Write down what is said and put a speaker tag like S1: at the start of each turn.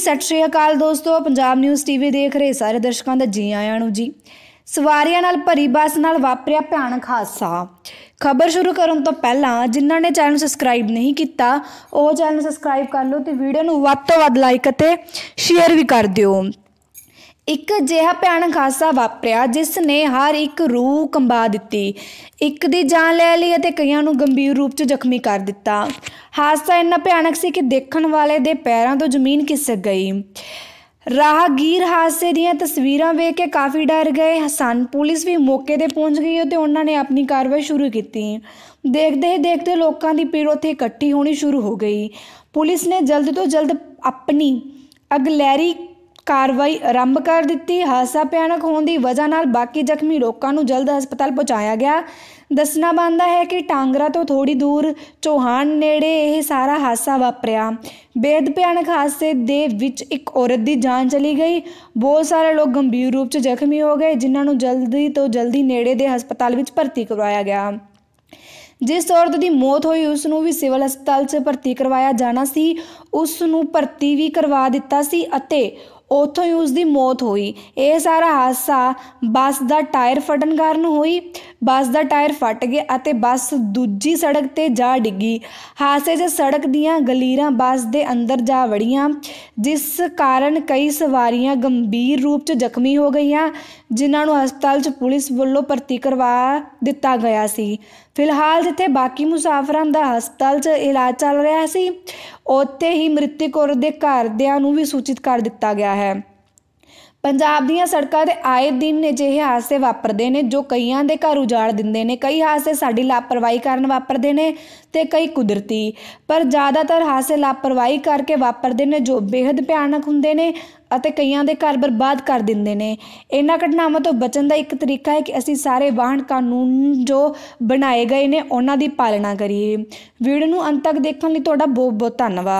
S1: ਸਤਿ ਸ਼੍ਰੀ ਅਕਾਲ ਦੋਸਤੋ Punjab news TV ਦੇਖ ਰਹੇ ਸਾਰੇ ਦਰਸ਼ਕਾਂ ਦਾ ਜੀ ਆਇਆਂ ਨੂੰ ਜੀ ਸਵਾਰੀਆਂ ਨਾਲ ਭਰੀ ਬੱਸ ਨਾਲ ਵਾਪਰਿਆ ਭਿਆਨਕ ਹਾਦਸਾ ਖਬਰ ਸ਼ੁਰੂ ਕਰਨ ਤੋਂ ਪਹਿਲਾਂ ਜਿਨ੍ਹਾਂ ਨੇ ਚੈਨਲ ਸਬਸਕ੍ਰਾਈਬ ਨਹੀਂ ਕੀਤਾ ਉਹ ਚੈਨਲ ਸਬਸਕ੍ਰਾਈਬ ਕਰ ਲਓ ਤੇ ਵੀਡੀਓ ਨੂੰ ਵੱਧ ਤੋਂ ਵੱਧ ਲਾਈਕ ਅਤੇ ਸ਼ੇਅਰ ਵੀ ਕਰ ਦਿਓ ਇੱਕ ਅਜਿਹਾ ਭਿਆਨਕ ਹਾਸਾ ਵਾਪਰਿਆ ਜਿਸ ਨੇ ਹਰ ਇੱਕ ਰੂਹ ਕੰਬਾ ਦਿੱਤੀ ਇੱਕ ਦੀ ਜਾਨ ਲੈ ਲਈ ਅਤੇ ਕਈਆਂ ਨੂੰ ਗੰਭੀਰ ਰੂਪ 'ਚ ਜ਼ਖਮੀ ਕਰ ਦਿੱਤਾ ਹਾਦਸਾ ਇੰਨਾ ਭਿਆਨਕ ਸੀ ਕਿ ਦੇਖਣ ਵਾਲੇ ਦੇ ਪੈਰਾਂ ਤੋਂ ਜ਼ਮੀਨ ਖਿਸਕ ਗਈ ਰਾਹਗੀਰ ਹਾਦਸੇ ਦੀਆਂ ਤਸਵੀਰਾਂ ਵੇਖ ਕੇ ਕਾਫੀ ਡਰ ਗਏ ਹਸਨ ਪੁਲਿਸ ਵੀ ਮੌਕੇ ਤੇ ਪਹੁੰਚ ਗਈ ਤੇ ਉਹਨਾਂ ਨੇ ਆਪਣੀ ਕਾਰਵਾਈ ਸ਼ੁਰੂ ਕੀਤੀ ਦੇਖਦੇ ਹੀ ਦੇਖਦੇ ਲੋਕਾਂ ਦੀ ਭੀੜ ਉੱਥੇ ਇਕੱਠੀ ਹੋਣੀ ਸ਼ੁਰੂ ਹੋ ਗਈ ਪੁਲਿਸ ਨੇ ਜਲਦ ਤੋਂ ਜਲਦ ਆਪਣੀ ਅਗਲੈਰੀ ਕਾਰਵਾਈ ਆਰੰਭ ਕਰ ਦਿੱਤੀ ਹਾਸਾ ਭਿਆਨਕ ਹੋਣ ਦੀ ਵਜ੍ਹਾ ਨਾਲ ਬਾਕੀ ਜ਼ਖਮੀ ਲੋਕਾਂ ਨੂੰ ਜਲਦ ਹਸਪਤਾਲ ਪਹੁੰਚਾਇਆ ਗਿਆ ਦੱਸਣਾ ਬੰਦਾ ਹੈ ਕਿ ਟਾਂਗਰਾ ਤੋਂ ਥੋੜੀ ਦੂਰ ਚੋਹਾਨ ਨੇੜੇ ਇਹ ਸਾਰਾ ਹਾਸਾ ਵਾਪਰਿਆ ਬੇਦ ਭਿਆਨਕ ਹਾਸੇ ਦੇ ਵਿੱਚ ਇੱਕ ਔਰਤ ਦੀ ਜਾਨ ਚਲੀ ਗਈ ਬਹੁਤ ਸਾਰੇ ਲੋਕ ਗੰਭੀਰ ਰੂਪ 'ਚ ਜ਼ਖਮੀ ਹੋ ਗਏ ਜਿਨ੍ਹਾਂ ਨੂੰ ਜਲਦੀ ਤੋਂ ਜਲਦੀ ਨੇੜੇ ਦੇ ਹਸਪਤਾਲ ਵਿੱਚ ਭਰਤੀ ਕਰਵਾਇਆ ਗਿਆ ਜਿਸ ਔਰਤ ਦੀ ਮੌਤ ਹੋਈ ਉਸ ਨੂੰ ਵੀ ਸਿਵਲ ਹਸਪਤਾਲ 'ਚ ਭਰਤੀ ਕਰਵਾਇਆ ਜਾਣਾ ਸੀ ਉਸ ਨੂੰ ਭਰਤੀ ਵੀ ਕਰਵਾ ਦਿੱਤਾ ਸੀ ਅਤੇ ਉੱਥੋਂ ਹੀ ਉਸ ਦੀ ਮੌਤ ਹੋਈ ਇਹ ਸਾਰਾ ਹਾਦਸਾ ਬੱਸ ਦਾ ਟਾਇਰ ਫਟਣ ਕਾਰਨ ਹੋਈ ਬੱਸ ਦਾ ਟਾਇਰ ਫਟ ਗਿਆ ਅਤੇ ਬੱਸ ਦੂਜੀ ਸੜਕ ਤੇ ਜਾ ਡਿੱਗੀ ਹਾਦਸੇ 'ਚ ਸੜਕ ਦੀਆਂ ਗਲੀਰਾਂ ਬੱਸ ਦੇ ਅੰਦਰ ਜਾ ਵੜੀਆਂ ਜਿਸ ਕਾਰਨ ਕਈ ਸਵਾਰੀਆਂ ਗੰਭੀਰ ਰੂਪ 'ਚ ਜ਼ਖਮੀ ਹੋ ਗਈਆਂ ਜਿਨ੍ਹਾਂ ਨੂੰ ਹਸਪਤਾਲ 'ਚ ਪੁਲਿਸ ਵੱਲੋਂ ਭਰਤੀ ਕਰਵਾ ਦਿੱਤਾ ਗਿਆ ਸੀ ਫਿਲਹਾਲ ਜਿੱਥੇ ਬਾਕੀ ਮੁਸਾਫਰਾਂ ਦਾ ਹਸਪਤਾਲ 'ਚ ਇਲਾਜ ਚੱਲ ਰਿਹਾ ਸੀ ਉੱਥੇ ਹੀ ਮ੍ਰਿਤਕ ਔਰ ਦੇ ਘਰਦਿਆਂ ਨੂੰ ਵੀ ਸੂਚਿਤ ਕਰ ਦਿੱਤਾ ਗਿਆ ਹੈ ਪੰਜਾਬ ਦੀਆਂ ਸੜਕਾਂ ਤੇ ਆਏ ਦਿਨ ਅਜਿਹੇ ਹਾਸੇ ਵਾਪਰਦੇ ਨੇ ਜੋ ਕਈਆਂ ਦੇ ਘਰ ਉਜਾੜ ਦਿੰਦੇ ਨੇ ਕਈ ਹਾਸੇ ਸਾਡੀ ਲਾਪਰਵਾਹੀ ਕਾਰਨ ਵਾਪਰਦੇ ਨੇ ਤੇ ਕਈ ਕੁਦਰਤੀ ਪਰ ਜ਼ਿਆਦਾਤਰ ਹਾਸੇ ਲਾਪਰਵਾਹੀ ਕਰਕੇ ਵਾਪਰਦੇ ਨੇ ਜੋ ਬੇहद ਭਿਆਨਕ ਹੁੰਦੇ ਨੇ ਅਤੇ ਕਈਆਂ ਦੇ ਘਰ ਬਰਬਾਦ ਕਰ ਦਿੰਦੇ ਨੇ ਇਹਨਾਂ ਘਟਨਾਵਾਂ ਤੋਂ ਬਚਣ ਦਾ ਇੱਕ ਤਰੀਕਾ ਹੈ ਕਿ ਅਸੀਂ ਸਾਰੇ ਵਾਹਨ ਕਾਨੂੰਨ ਜੋ ਬਣਾਏ ਗਏ ਨੇ ਉਹਨਾਂ ਦੀ ਪਾਲਣਾ ਕਰੀਏ ਵੀਡੀਓ ਨੂੰ ਅੰਤ ਤੱਕ ਦੇਖਣ ਲਈ ਤੁਹਾਡਾ ਬਹੁਤ ਬਹੁਤ ਧੰਨਵਾਦ